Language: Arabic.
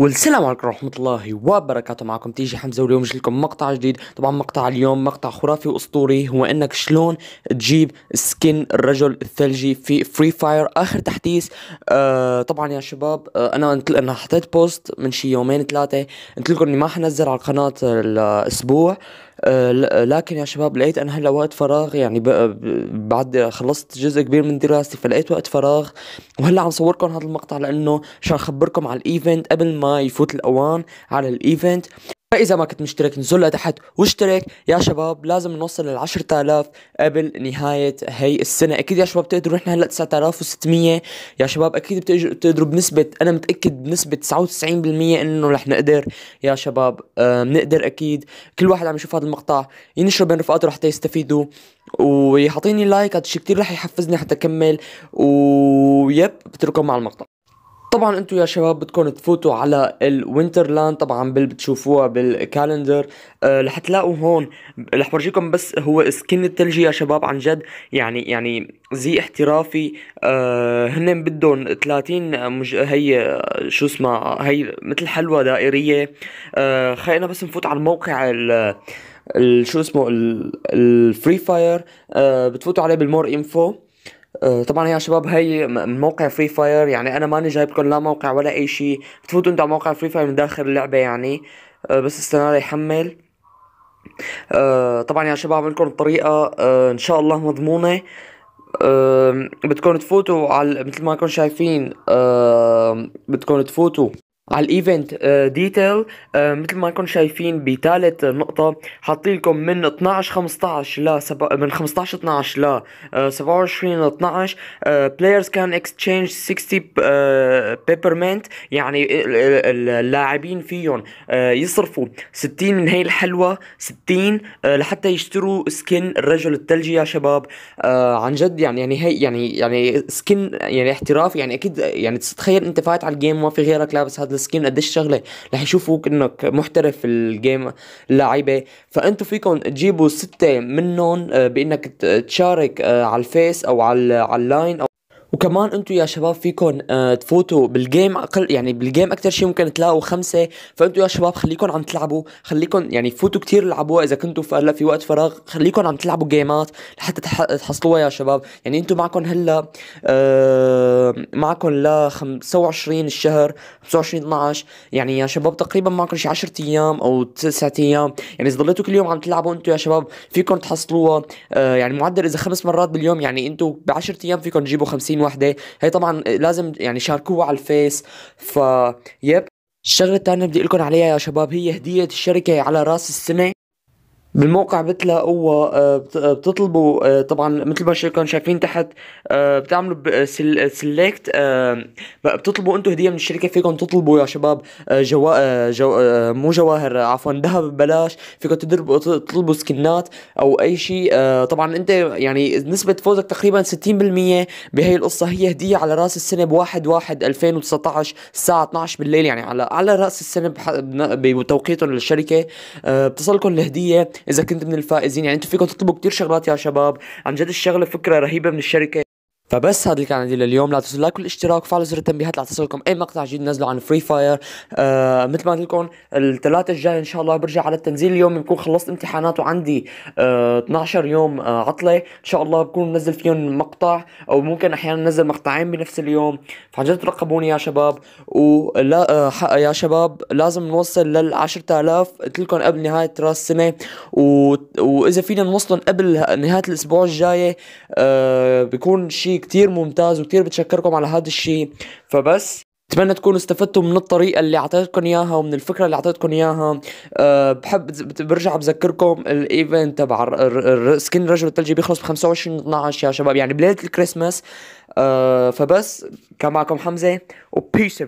والسلام عليكم ورحمة الله وبركاته معكم تيجي حمزة واليوم جبت لكم مقطع جديد طبعا مقطع اليوم مقطع خرافي واسطوري هو انك شلون تجيب سكن الرجل الثلجي في فري فاير اخر تحديث آه طبعا يا شباب آه انا انا حطيت بوست من شي يومين ثلاثة قلت لكم اني ما حنزل على القناة الاسبوع آه لكن يا شباب لقيت انا هلا وقت فراغ يعني بعد خلصت جزء كبير من دراستي فلقيت وقت فراغ وهلا عم صوركم هذا المقطع لانه عشان اخبركم على الايفنت قبل ما ما يفوت الاوان على الايفنت فاذا ما كنت مشترك نزل لتحت واشترك يا شباب لازم نوصل لل 10000 قبل نهايه هي السنه اكيد يا شباب تقدروا نحن هلا 9600 يا شباب اكيد بتقدروا بنسبه انا متاكد بنسبه 99% انه رح نقدر يا شباب بنقدر اكيد كل واحد عم يشوف هذا المقطع ينشره بين رفقاته لحتى يستفيدوا ويعطيني لايك هذا الشيء كثير رح يحفزني حتى اكمل ويب بترككم مع المقطع طبعا انتم يا شباب بدكم تفوتوا على الوينترلاند طبعا بال بتشوفوها بالكالندر أه رح تلاقوا هون رح فرجيكم بس هو سكين الثلجي يا شباب عن جد يعني يعني زي احترافي أه هن بدهم 30 مج... هي شو اسمها هي مثل حلوى دائريه أه خلينا بس نفوت على الموقع ال شو اسمه الفري فاير أه بتفوتوا عليه بالمور انفو آه، طبعا يا شباب هي موقع فري فاير يعني انا ماني جايبكم لا موقع ولا اي شيء بتفوتوا انتوا على موقع فري فاير من داخل اللعبه يعني آه، بس استنى يحمل آه، طبعا يا شباب لكم طريقه ان شاء الله مضمونه بدكم تفوتوا على مثل ما كنتم شايفين بدكم تفوتوا على الايفنت آه، ديتيل آه، مثل ما نكون شايفين بثالث نقطه حاطين لكم من 12 15 ل سب... من 15 12 ل 27 12 بلايرز كان اكستشينج 60 بيبرمنت يعني اللاعبين فيهم آه، يصرفوا 60 من هي الحلوه 60 لحتى يشتروا سكن الرجل الثلجي يا شباب عن جد يعني يعني هي يعني يعني سكن يعني احتراف يعني اكيد يعني تتخيل انت فايت على الجيم ما في غيرك لابس هذا قد قديش شغله رح يشوفوك انك محترف في الجيم اللعيبه فانتم فيكم تجيبوا سته منهم آه، بانك تشارك آه، على الفيس او على اللاين وكمان انتم يا شباب فيكم آه، تفوتوا بالجيم اقل يعني بالجيم اكثر شيء ممكن تلاقوا خمسه فانتم يا شباب خليكم عم تلعبوا خليكم يعني فوتوا كثير العبوها اذا كنتوا هلا في وقت فراغ خليكم عم تلعبوا جيمات لحتى تحصلوها يا شباب يعني انتم معكم هلا آه معكم ل 25 الشهر 25 12 يعني يا شباب تقريبا معكم شي 10 ايام او 9 ايام يعني اذا ضليتوا كل يوم عم تلعبوا انتم يا شباب فيكم تحصلوها آه يعني معدل اذا خمس مرات باليوم يعني انتم ب 10 ايام فيكم تجيبوا 50 وحده هي طبعا لازم يعني شاركوها على الفيس يب الشغله الثانيه بدي اقول لكم عليها يا شباب هي هديه الشركه على راس السنه بالموقع بتلاقوا آه، آه، بتطلبوا آه، طبعا مثل ما كان شايفين تحت بتعملوا سيلكت بتطلبوا انتم هدية من الشركة فيكم تطلبوا يا شباب جوا جو مو جواهر عفوا ذهب ببلاش فيكم تدربوا تطلبوا سكنات او اي شيء طبعا انت يعني نسبة فوزك تقريبا 60% بهي القصة هي هدية على راس السنة ب 1 1 2019 الساعة 12 بالليل يعني على على راس السنة بتوقيتهم للشركة بتصلكم الهدية اذا كنت من الفائزين يعني انتم فيكم تطلبوا كتير شغلات يا شباب عن جد الشغله فكره رهيبه من الشركه فبس هذا اللي كان عندي لليوم لا تنسوا لايك والاشتراك وفعلوا زر التنبيهات لتصلكم اي مقطع جديد نزله عن فري فاير آه مثل ما قلت لكم الثلاثة الجاي ان شاء الله برجع على التنزيل اليوم بكون خلصت امتحانات وعندي آه 12 يوم آه عطلة ان شاء الله بكون منزل فيهم مقطع او ممكن احيانا ننزل مقطعين بنفس اليوم فعن جد ترقبوني يا شباب ولا آه يا شباب لازم نوصل لل 10000 قلت لكم قبل نهاية راس السنة و... واذا فينا نوصلهم قبل نهاية الاسبوع الجاي آه بكون شيء كتير ممتاز وكتير بتشكركم على هذا الشيء فبس اتمنى تكونوا استفدتوا من الطريقه اللي اعطيتكم اياها ومن الفكره اللي اعطيتكم اياها أه بحب برجع بذكركم الايفنت تبع سكين رجل الثلجي بيخلص ب 25 12 يا شباب يعني بليله الكريسماس أه فبس كان معكم حمزه وبيس